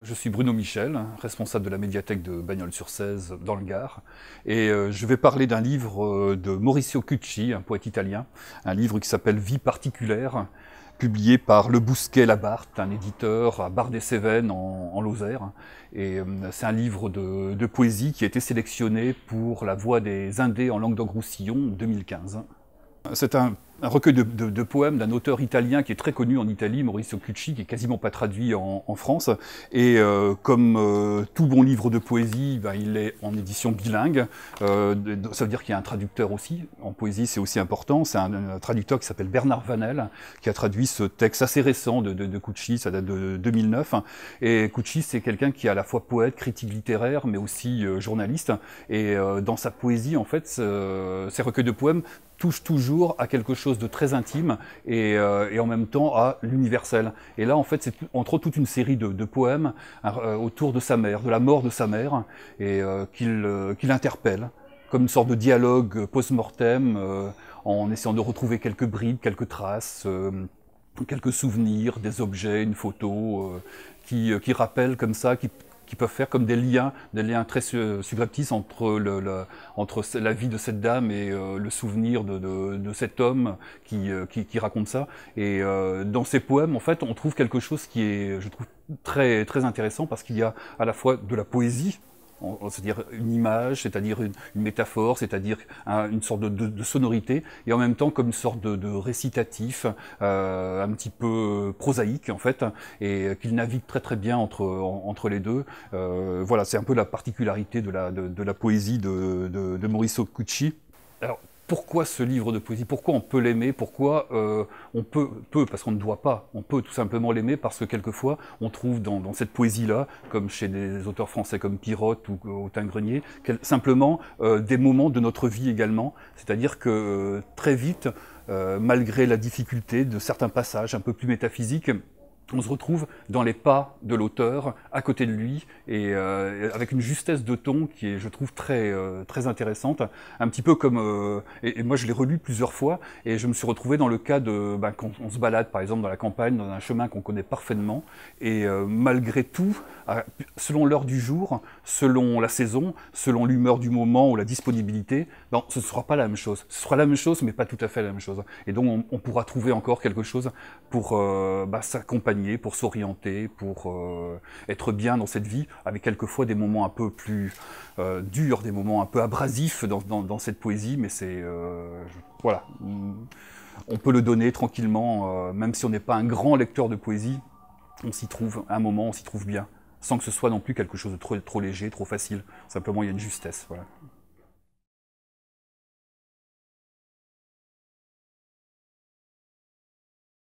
Je suis Bruno Michel, responsable de la médiathèque de bagnols sur 16 dans le Gard, et euh, je vais parler d'un livre euh, de Mauricio Cucci, un poète italien, un livre qui s'appelle Vie particulière, publié par Le Bousquet Labarthe, un éditeur à Bar-des-Cévennes en, Lozère. Et euh, c'est un livre de, poésie qui a été sélectionné pour la voix des Indés en langue roussillon 2015. C'est un un recueil de, poèmes d'un auteur italien qui est très connu en Italie, Maurizio Cucci, qui est quasiment pas traduit en, France. Et euh, comme euh, tout bon livre de poésie, bah, il est en édition bilingue. Euh, ça veut dire qu'il y a un traducteur aussi. En poésie, c'est aussi important. C'est un, traducteur qui s'appelle Bernard Vanel, qui a traduit ce texte assez récent de, Cucci, ça date de 2009. Et Cucci, c'est quelqu'un qui est à la fois poète, critique littéraire, mais aussi journaliste. Et dans sa poésie, en fait, ces recueils de poèmes touchent toujours à quelque chose de très intime euh, et, en même temps à l'universel. Et là, en fait, c'est entre toute une série de, poèmes hein, euh, autour de sa mère, de la mort de sa mère, et euh, qu'il qu'il interpelle comme une sorte de dialogue post-mortem en essayant de retrouver quelques bribes, quelques traces quelques souvenirs, des objets, une photo, qui, rappelle comme ça, qui qui peuvent faire comme des liens, des liens très subreptices entre, la, vie de cette dame et euh, le souvenir de, cet homme qui, euh, raconte ça. Et euh, dans ces poèmes, en fait, on trouve quelque chose qui est, je trouve, très intéressant parce qu'il y a à la fois de la poésie, c'est-à-dire une image, c'est-à-dire une, métaphore, c'est-à-dire une sorte de, sonorité, et en même temps comme une sorte de, récitatif euh, un petit peu prosaïque en fait, et qu'il navigue très très bien entre, entre les deux. Euh, voilà, c'est un peu la particularité de la, de, la poésie de, de, Mauricio Cucci. Alors, pourquoi ce livre de poésie Pourquoi on peut l'aimer Pourquoi euh, on peut, peut parce qu'on ne doit pas, on peut tout simplement l'aimer parce que quelquefois on trouve dans, cette poésie-là, comme chez des auteurs français comme Pirotte ou Autain Grenier, simplement euh, des moments de notre vie également. C'est-à-dire que euh, très vite, malgré la difficulté de certains passages un peu plus métaphysiques, on se retrouve dans les pas de l'auteur, à côté de lui, et euh, avec une justesse de ton qui est, je trouve, très, euh, très intéressante. Un petit peu comme... Euh, et, moi, je l'ai relu plusieurs fois, et je me suis retrouvé dans le cas de... Ben, quand on se balade, par exemple, dans la campagne, dans un chemin qu'on connaît parfaitement, et malgré tout, selon l'heure du jour, selon la saison, selon l'humeur du moment ou la disponibilité, ce ne sera pas la même chose. Ce sera la même chose, mais pas tout à fait la même chose. Et donc, on, pourra trouver encore quelque chose pour ben, s'accompagner pour s'orienter, pour euh, être bien dans cette vie, avec quelquefois des moments un peu plus euh, durs, des moments un peu abrasifs dans, cette poésie, mais c'est... Euh, voilà. On peut le donner tranquillement, même si on n'est pas un grand lecteur de poésie, on s'y trouve, à un moment, on s'y trouve bien, sans que ce soit non plus quelque chose de trop, léger, trop facile. Simplement, il y a une justesse.